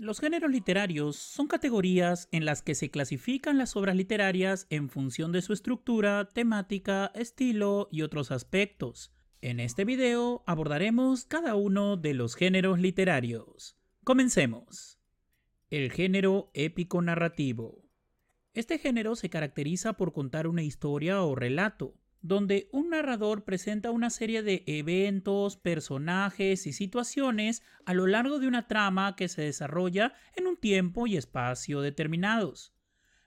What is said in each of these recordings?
Los géneros literarios son categorías en las que se clasifican las obras literarias en función de su estructura, temática, estilo y otros aspectos. En este video abordaremos cada uno de los géneros literarios. Comencemos. El género épico narrativo. Este género se caracteriza por contar una historia o relato, donde un narrador presenta una serie de eventos, personajes y situaciones a lo largo de una trama que se desarrolla en un tiempo y espacio determinados.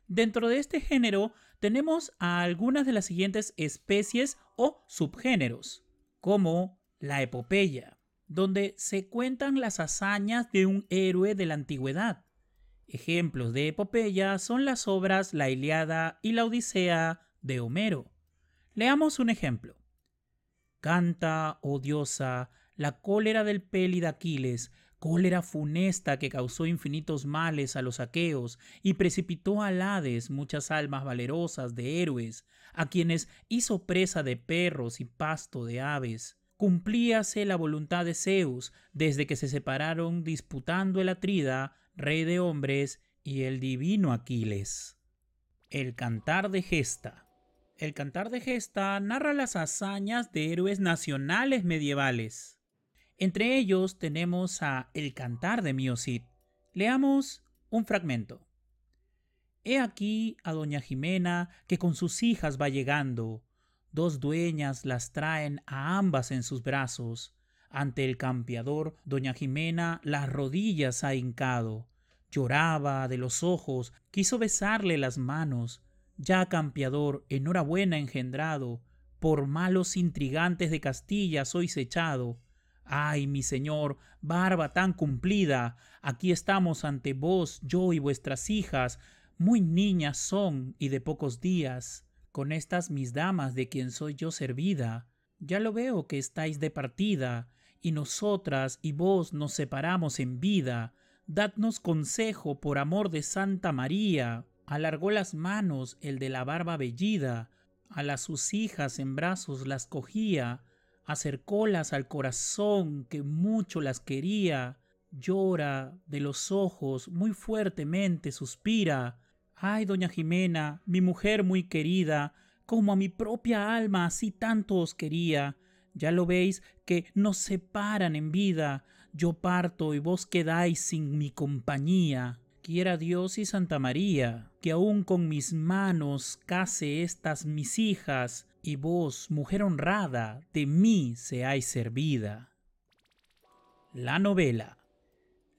Dentro de este género tenemos a algunas de las siguientes especies o subgéneros, como la epopeya, donde se cuentan las hazañas de un héroe de la antigüedad. Ejemplos de epopeya son las obras La Iliada y la Odisea de Homero Leamos un ejemplo. Canta, oh diosa, la cólera del Pélida Aquiles, cólera funesta que causó infinitos males a los aqueos y precipitó a Hades muchas almas valerosas de héroes, a quienes hizo presa de perros y pasto de aves. Cumplíase la voluntad de Zeus desde que se separaron disputando el Atrida, rey de hombres, y el divino Aquiles. El cantar de Gesta. El Cantar de Gesta narra las hazañas de héroes nacionales medievales. Entre ellos tenemos a El Cantar de Cid. Leamos un fragmento. He aquí a doña Jimena que con sus hijas va llegando. Dos dueñas las traen a ambas en sus brazos. Ante el campeador, doña Jimena las rodillas ha hincado. Lloraba de los ojos, quiso besarle las manos, ya campeador, enhorabuena engendrado, por malos intrigantes de Castilla sois echado. Ay, mi señor, barba tan cumplida, aquí estamos ante vos, yo y vuestras hijas, muy niñas son y de pocos días, con estas mis damas de quien soy yo servida. Ya lo veo que estáis de partida, y nosotras y vos nos separamos en vida. Dadnos consejo por amor de Santa María. Alargó las manos el de la barba bellida, a las sus hijas en brazos las cogía, acercólas al corazón que mucho las quería, llora de los ojos, muy fuertemente suspira. Ay, doña Jimena, mi mujer muy querida, como a mi propia alma así tanto os quería. Ya lo veis que nos separan en vida, yo parto y vos quedáis sin mi compañía quiera Dios y Santa María, que aún con mis manos case estas mis hijas, y vos, mujer honrada, de mí seáis servida. La novela.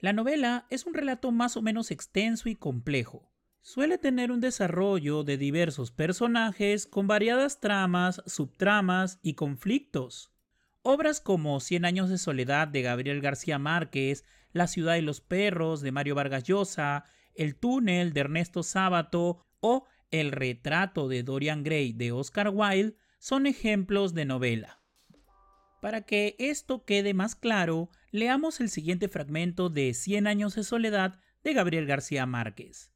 La novela es un relato más o menos extenso y complejo. Suele tener un desarrollo de diversos personajes con variadas tramas, subtramas y conflictos. Obras como Cien años de soledad de Gabriel García Márquez, la ciudad de los perros de Mario Vargas Llosa, El túnel de Ernesto Sábato o El retrato de Dorian Gray de Oscar Wilde son ejemplos de novela. Para que esto quede más claro, leamos el siguiente fragmento de Cien años de soledad de Gabriel García Márquez.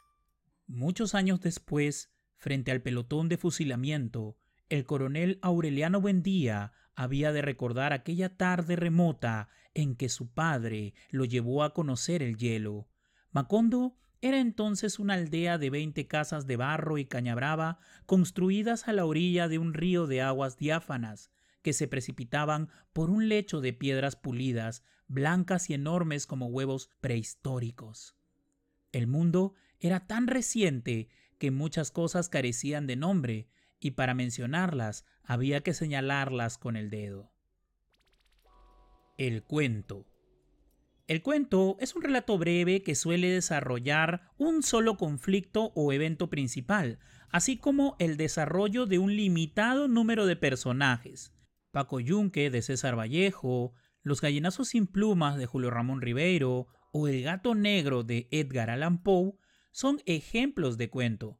Muchos años después, frente al pelotón de fusilamiento, el coronel Aureliano Buendía había de recordar aquella tarde remota en que su padre lo llevó a conocer el hielo. Macondo era entonces una aldea de veinte casas de barro y cañabrava construidas a la orilla de un río de aguas diáfanas que se precipitaban por un lecho de piedras pulidas, blancas y enormes como huevos prehistóricos. El mundo era tan reciente que muchas cosas carecían de nombre, y para mencionarlas había que señalarlas con el dedo. El cuento. El cuento es un relato breve que suele desarrollar un solo conflicto o evento principal, así como el desarrollo de un limitado número de personajes. Paco Yunque de César Vallejo, Los gallinazos sin plumas de Julio Ramón Ribeiro o El gato negro de Edgar Allan Poe son ejemplos de cuento,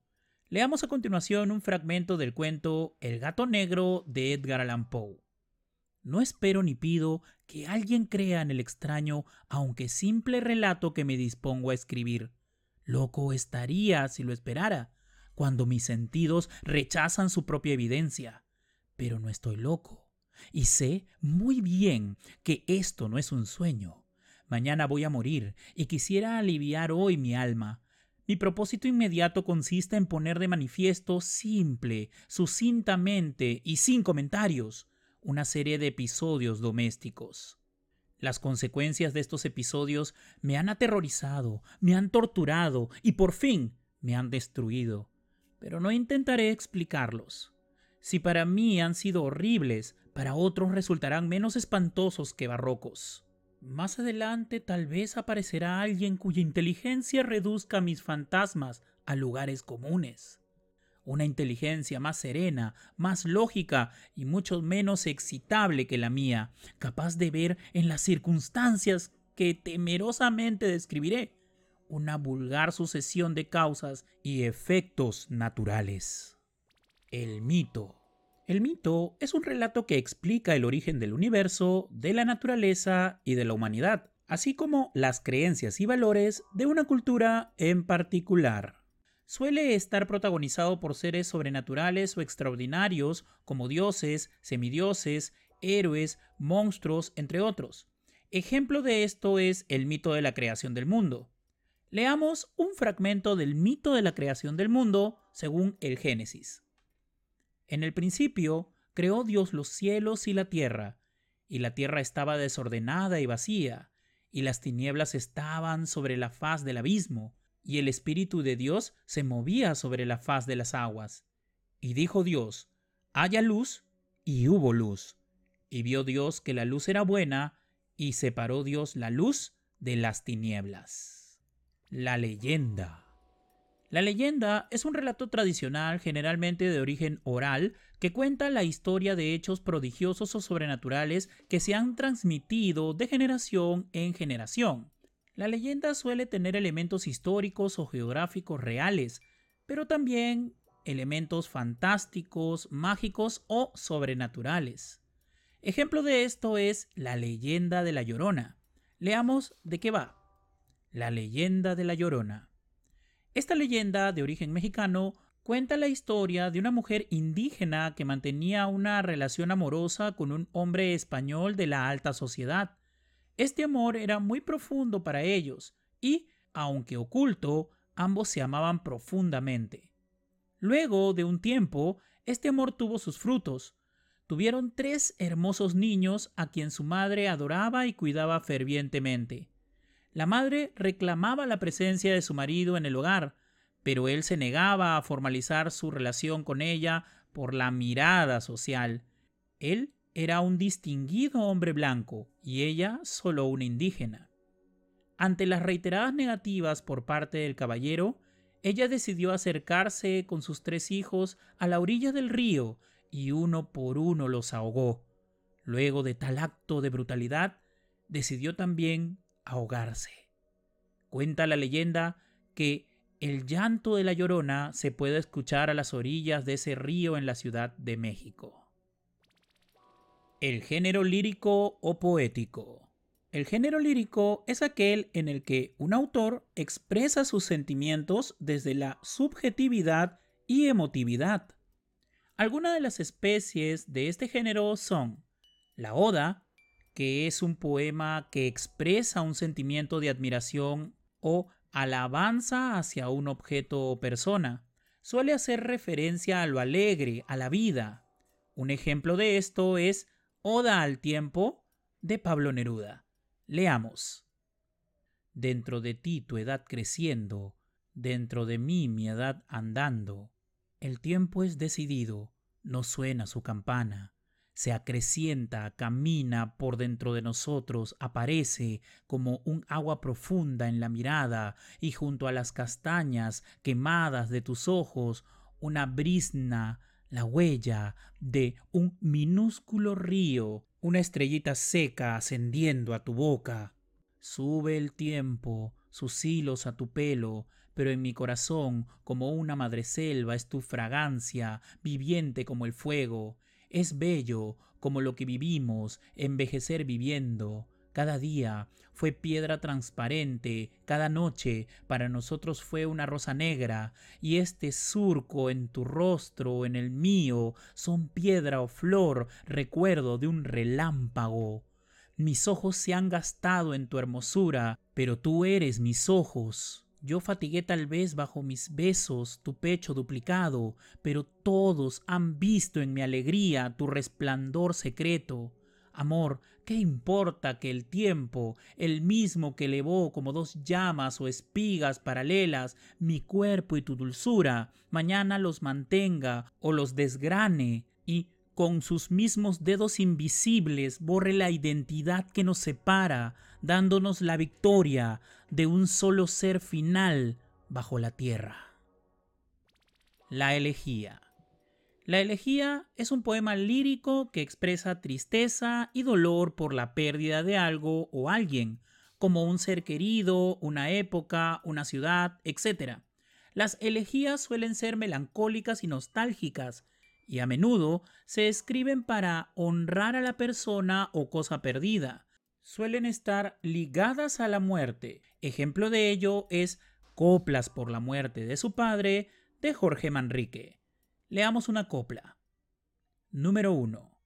Leamos a continuación un fragmento del cuento El gato negro de Edgar Allan Poe. No espero ni pido que alguien crea en el extraño, aunque simple relato que me dispongo a escribir. Loco estaría si lo esperara, cuando mis sentidos rechazan su propia evidencia. Pero no estoy loco, y sé muy bien que esto no es un sueño. Mañana voy a morir, y quisiera aliviar hoy mi alma, mi propósito inmediato consiste en poner de manifiesto simple, sucintamente y sin comentarios una serie de episodios domésticos. Las consecuencias de estos episodios me han aterrorizado, me han torturado y por fin me han destruido. Pero no intentaré explicarlos. Si para mí han sido horribles, para otros resultarán menos espantosos que barrocos. Más adelante tal vez aparecerá alguien cuya inteligencia reduzca mis fantasmas a lugares comunes. Una inteligencia más serena, más lógica y mucho menos excitable que la mía, capaz de ver en las circunstancias que temerosamente describiré una vulgar sucesión de causas y efectos naturales. El mito. El mito es un relato que explica el origen del universo, de la naturaleza y de la humanidad, así como las creencias y valores de una cultura en particular. Suele estar protagonizado por seres sobrenaturales o extraordinarios como dioses, semidioses, héroes, monstruos, entre otros. Ejemplo de esto es el mito de la creación del mundo. Leamos un fragmento del mito de la creación del mundo según el Génesis. En el principio creó Dios los cielos y la tierra, y la tierra estaba desordenada y vacía, y las tinieblas estaban sobre la faz del abismo, y el Espíritu de Dios se movía sobre la faz de las aguas. Y dijo Dios, haya luz, y hubo luz. Y vio Dios que la luz era buena, y separó Dios la luz de las tinieblas. La leyenda. La leyenda es un relato tradicional generalmente de origen oral que cuenta la historia de hechos prodigiosos o sobrenaturales que se han transmitido de generación en generación. La leyenda suele tener elementos históricos o geográficos reales, pero también elementos fantásticos, mágicos o sobrenaturales. Ejemplo de esto es la leyenda de la Llorona. Leamos de qué va. La leyenda de la Llorona. Esta leyenda de origen mexicano cuenta la historia de una mujer indígena que mantenía una relación amorosa con un hombre español de la alta sociedad. Este amor era muy profundo para ellos y, aunque oculto, ambos se amaban profundamente. Luego de un tiempo, este amor tuvo sus frutos. Tuvieron tres hermosos niños a quien su madre adoraba y cuidaba fervientemente. La madre reclamaba la presencia de su marido en el hogar, pero él se negaba a formalizar su relación con ella por la mirada social. Él era un distinguido hombre blanco y ella solo una indígena. Ante las reiteradas negativas por parte del caballero, ella decidió acercarse con sus tres hijos a la orilla del río y uno por uno los ahogó. Luego de tal acto de brutalidad, decidió también ahogarse. Cuenta la leyenda que el llanto de la llorona se puede escuchar a las orillas de ese río en la Ciudad de México. El género lírico o poético. El género lírico es aquel en el que un autor expresa sus sentimientos desde la subjetividad y emotividad. Algunas de las especies de este género son la oda, que es un poema que expresa un sentimiento de admiración o alabanza hacia un objeto o persona. Suele hacer referencia a lo alegre, a la vida. Un ejemplo de esto es Oda al tiempo de Pablo Neruda. Leamos. Dentro de ti tu edad creciendo, dentro de mí mi edad andando. El tiempo es decidido, no suena su campana se acrecienta, camina por dentro de nosotros, aparece como un agua profunda en la mirada y junto a las castañas quemadas de tus ojos, una brisna, la huella de un minúsculo río, una estrellita seca ascendiendo a tu boca. Sube el tiempo, sus hilos a tu pelo, pero en mi corazón, como una madreselva, es tu fragancia, viviente como el fuego, es bello como lo que vivimos, envejecer viviendo. Cada día fue piedra transparente, cada noche para nosotros fue una rosa negra, y este surco en tu rostro, en el mío, son piedra o flor, recuerdo de un relámpago. Mis ojos se han gastado en tu hermosura, pero tú eres mis ojos. Yo fatigué tal vez bajo mis besos tu pecho duplicado, pero todos han visto en mi alegría tu resplandor secreto. Amor, ¿qué importa que el tiempo, el mismo que elevó como dos llamas o espigas paralelas mi cuerpo y tu dulzura, mañana los mantenga o los desgrane? Y con sus mismos dedos invisibles borre la identidad que nos separa, dándonos la victoria de un solo ser final bajo la tierra. La elegía. La elegía es un poema lírico que expresa tristeza y dolor por la pérdida de algo o alguien, como un ser querido, una época, una ciudad, etc. Las elegías suelen ser melancólicas y nostálgicas, y a menudo se escriben para honrar a la persona o cosa perdida. Suelen estar ligadas a la muerte. Ejemplo de ello es Coplas por la muerte de su padre de Jorge Manrique. Leamos una copla. Número 1.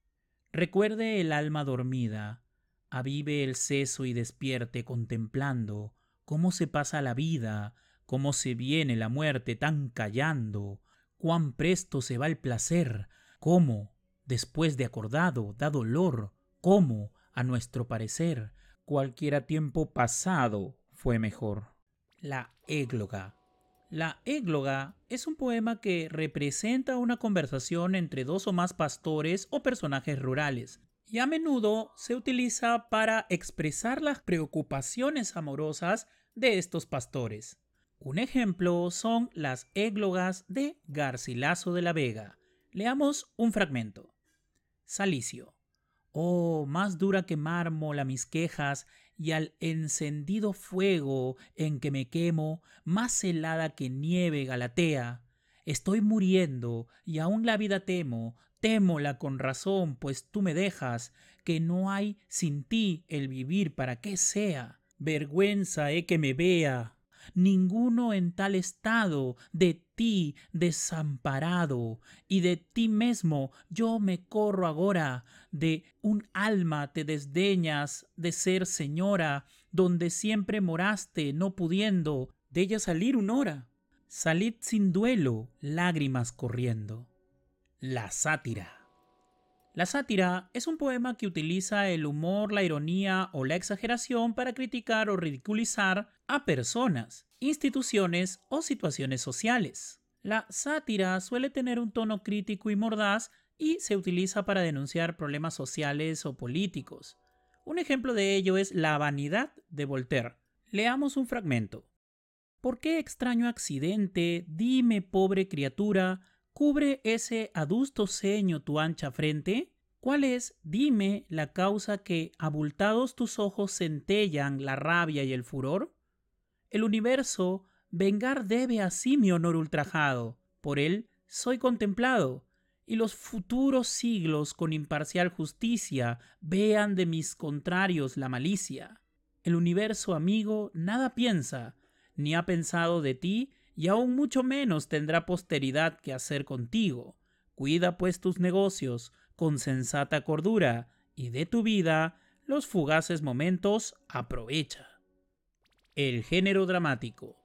Recuerde el alma dormida, avive el seso y despierte contemplando cómo se pasa la vida, cómo se viene la muerte tan callando, cuán presto se va el placer, cómo, después de acordado, da dolor, cómo, a nuestro parecer, cualquiera tiempo pasado fue mejor. La égloga. La égloga es un poema que representa una conversación entre dos o más pastores o personajes rurales, y a menudo se utiliza para expresar las preocupaciones amorosas de estos pastores. Un ejemplo son las églogas de Garcilaso de la Vega. Leamos un fragmento. Salicio. Oh, más dura que mármol a mis quejas, y al encendido fuego en que me quemo, más helada que nieve Galatea. Estoy muriendo, y aún la vida temo, témola con razón, pues tú me dejas, que no hay sin ti el vivir para qué sea. Vergüenza he que me vea, ninguno en tal estado de ti desamparado, y de ti mismo yo me corro ahora, de un alma te desdeñas de ser señora, donde siempre moraste, no pudiendo de ella salir un hora. Salid sin duelo, lágrimas corriendo. La sátira. La sátira es un poema que utiliza el humor, la ironía o la exageración para criticar o ridiculizar a personas, instituciones o situaciones sociales. La sátira suele tener un tono crítico y mordaz y se utiliza para denunciar problemas sociales o políticos. Un ejemplo de ello es La vanidad de Voltaire. Leamos un fragmento. ¿Por qué extraño accidente, dime pobre criatura, ¿Cubre ese adusto ceño tu ancha frente? ¿Cuál es, dime, la causa que, abultados tus ojos, centellan la rabia y el furor? El universo vengar debe así mi honor ultrajado, por él soy contemplado, y los futuros siglos con imparcial justicia vean de mis contrarios la malicia. El universo amigo nada piensa, ni ha pensado de ti, y aún mucho menos tendrá posteridad que hacer contigo. Cuida pues tus negocios con sensata cordura, y de tu vida los fugaces momentos aprovecha. El género dramático.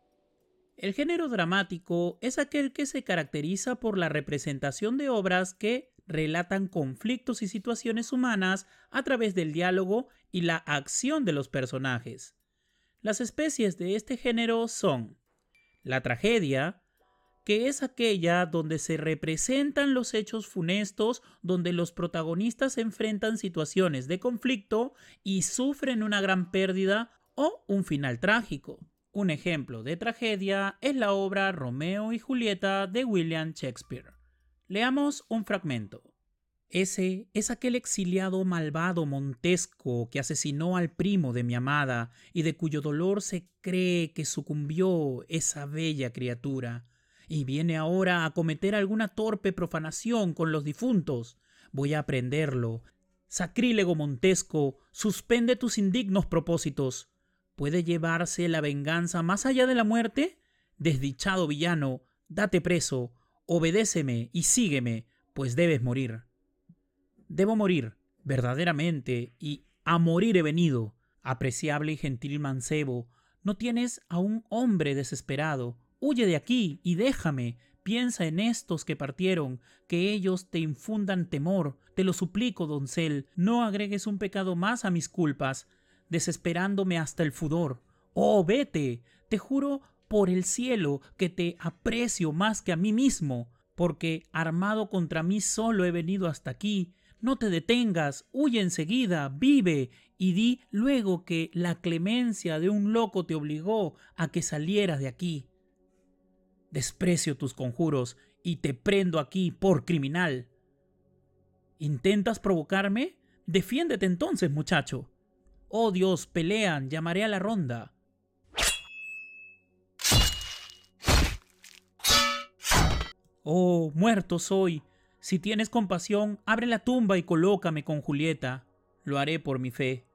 El género dramático es aquel que se caracteriza por la representación de obras que relatan conflictos y situaciones humanas a través del diálogo y la acción de los personajes. Las especies de este género son la tragedia, que es aquella donde se representan los hechos funestos, donde los protagonistas enfrentan situaciones de conflicto y sufren una gran pérdida o un final trágico. Un ejemplo de tragedia es la obra Romeo y Julieta de William Shakespeare. Leamos un fragmento. Ese es aquel exiliado malvado Montesco que asesinó al primo de mi amada y de cuyo dolor se cree que sucumbió esa bella criatura, y viene ahora a cometer alguna torpe profanación con los difuntos. Voy a aprenderlo, Sacrílego Montesco, suspende tus indignos propósitos. ¿Puede llevarse la venganza más allá de la muerte? Desdichado villano, date preso, obedéceme y sígueme, pues debes morir. Debo morir, verdaderamente, y a morir he venido. Apreciable y gentil mancebo, no tienes a un hombre desesperado. Huye de aquí y déjame. Piensa en estos que partieron, que ellos te infundan temor. Te lo suplico, doncel, no agregues un pecado más a mis culpas, desesperándome hasta el fudor. Oh, vete. Te juro por el cielo que te aprecio más que a mí mismo, porque armado contra mí solo he venido hasta aquí, no te detengas, huye enseguida, vive, y di luego que la clemencia de un loco te obligó a que salieras de aquí. Desprecio tus conjuros y te prendo aquí por criminal. ¿Intentas provocarme? Defiéndete entonces, muchacho. Oh Dios, pelean, llamaré a la ronda. Oh, muerto soy, si tienes compasión, abre la tumba y colócame con Julieta. Lo haré por mi fe.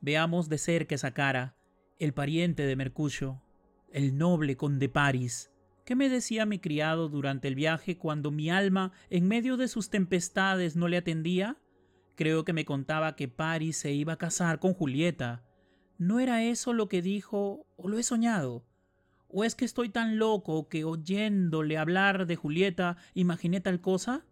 Veamos de cerca esa cara, el pariente de Mercucio, el noble conde Paris, ¿Qué me decía mi criado durante el viaje cuando mi alma, en medio de sus tempestades, no le atendía? Creo que me contaba que Paris se iba a casar con Julieta. ¿No era eso lo que dijo o lo he soñado? ¿O es que estoy tan loco que oyéndole hablar de Julieta imaginé tal cosa?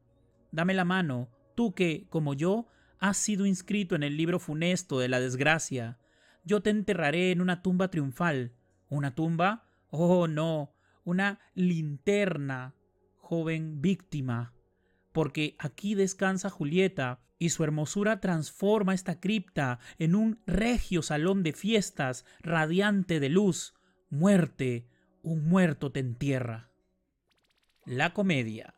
dame la mano, tú que, como yo, has sido inscrito en el libro funesto de la desgracia. Yo te enterraré en una tumba triunfal. ¿Una tumba? Oh, no, una linterna, joven víctima. Porque aquí descansa Julieta, y su hermosura transforma esta cripta en un regio salón de fiestas, radiante de luz. Muerte, un muerto te entierra. La comedia.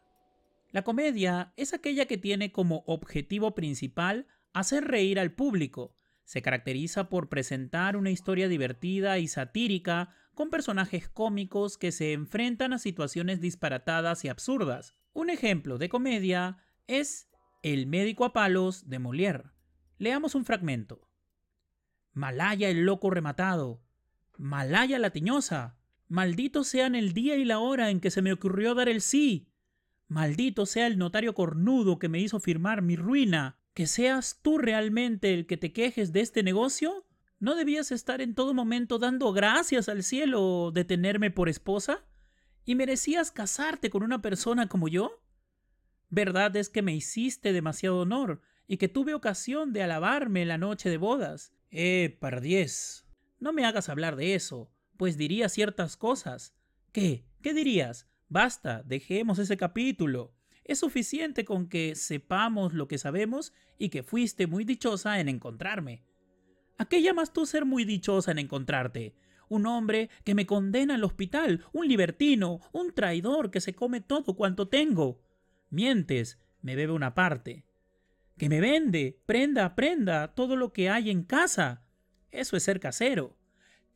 La comedia es aquella que tiene como objetivo principal hacer reír al público. Se caracteriza por presentar una historia divertida y satírica con personajes cómicos que se enfrentan a situaciones disparatadas y absurdas. Un ejemplo de comedia es El médico a palos de Molière. Leamos un fragmento. Malaya el loco rematado. Malaya la tiñosa. Maldito sean el día y la hora en que se me ocurrió dar el sí. Maldito sea el notario cornudo que me hizo firmar mi ruina. Que seas tú realmente el que te quejes de este negocio. ¿No debías estar en todo momento dando gracias al cielo de tenerme por esposa? ¿Y merecías casarte con una persona como yo? Verdad es que me hiciste demasiado honor y que tuve ocasión de alabarme la noche de bodas. Eh, pardiez. No me hagas hablar de eso, pues diría ciertas cosas. ¿Qué? ¿Qué dirías? Basta, dejemos ese capítulo. Es suficiente con que sepamos lo que sabemos y que fuiste muy dichosa en encontrarme. ¿A qué llamas tú ser muy dichosa en encontrarte? Un hombre que me condena al hospital, un libertino, un traidor que se come todo cuanto tengo. Mientes, me bebe una parte. Que me vende, prenda, prenda, todo lo que hay en casa. Eso es ser casero.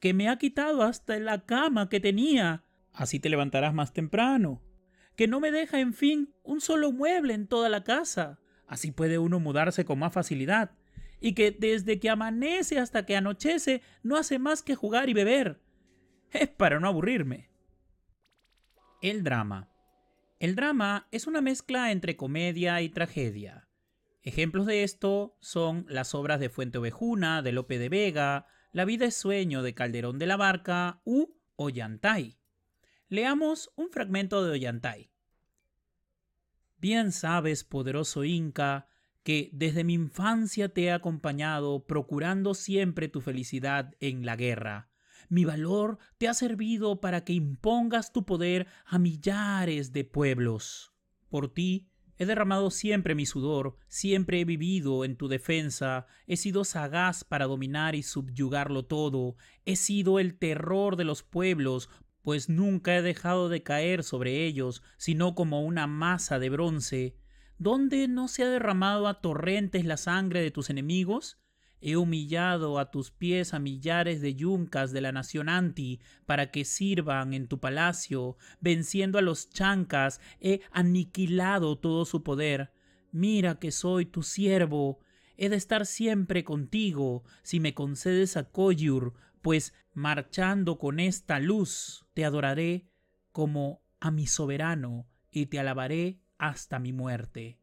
Que me ha quitado hasta la cama que tenía. Así te levantarás más temprano. Que no me deja, en fin, un solo mueble en toda la casa. Así puede uno mudarse con más facilidad. Y que desde que amanece hasta que anochece no hace más que jugar y beber. Es para no aburrirme. El drama. El drama es una mezcla entre comedia y tragedia. Ejemplos de esto son las obras de Fuente Ovejuna, de Lope de Vega, La vida es sueño de Calderón de la Barca u Ollantay. Leamos un fragmento de Ollantay. Bien sabes, poderoso Inca, que desde mi infancia te he acompañado procurando siempre tu felicidad en la guerra. Mi valor te ha servido para que impongas tu poder a millares de pueblos. Por ti he derramado siempre mi sudor, siempre he vivido en tu defensa, he sido sagaz para dominar y subyugarlo todo, he sido el terror de los pueblos pues nunca he dejado de caer sobre ellos, sino como una masa de bronce. ¿Dónde no se ha derramado a torrentes la sangre de tus enemigos? He humillado a tus pies a millares de yuncas de la nación anti para que sirvan en tu palacio. Venciendo a los chancas, he aniquilado todo su poder. Mira que soy tu siervo. He de estar siempre contigo. Si me concedes a Koyur, pues marchando con esta luz te adoraré como a mi soberano y te alabaré hasta mi muerte.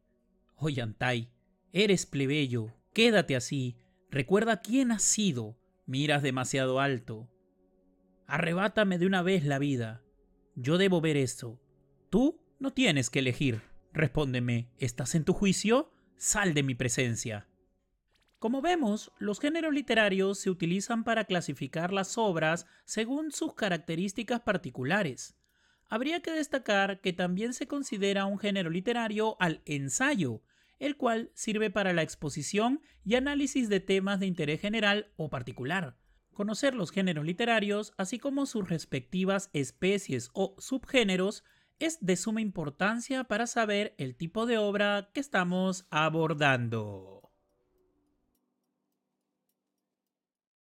Ollantay, eres plebeyo, quédate así, recuerda quién has sido, miras demasiado alto. Arrebátame de una vez la vida, yo debo ver eso, Tú no tienes que elegir, respóndeme, ¿estás en tu juicio? Sal de mi presencia. Como vemos, los géneros literarios se utilizan para clasificar las obras según sus características particulares. Habría que destacar que también se considera un género literario al ensayo, el cual sirve para la exposición y análisis de temas de interés general o particular. Conocer los géneros literarios, así como sus respectivas especies o subgéneros, es de suma importancia para saber el tipo de obra que estamos abordando.